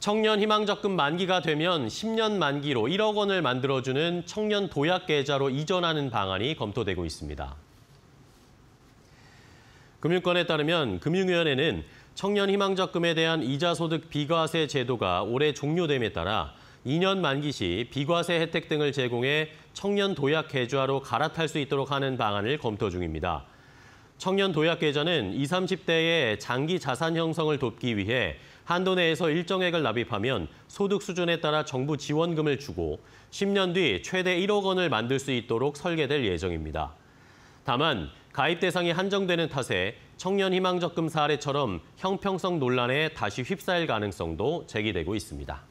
청년 희망적금 만기가 되면 10년 만기로 1억 원을 만들어주는 청년 도약 계좌로 이전하는 방안이 검토되고 있습니다. 금융권에 따르면 금융위원회는 청년 희망적금에 대한 이자소득 비과세 제도가 올해 종료됨에 따라 2년 만기 시 비과세 혜택 등을 제공해 청년 도약 계좌로 갈아탈 수 있도록 하는 방안을 검토 중입니다. 청년 도약계좌는 20, 30대의 장기 자산 형성을 돕기 위해 한도 내에서 일정액을 납입하면 소득 수준에 따라 정부 지원금을 주고 10년 뒤 최대 1억 원을 만들 수 있도록 설계될 예정입니다. 다만 가입 대상이 한정되는 탓에 청년 희망적금 사례처럼 형평성 논란에 다시 휩싸일 가능성도 제기되고 있습니다.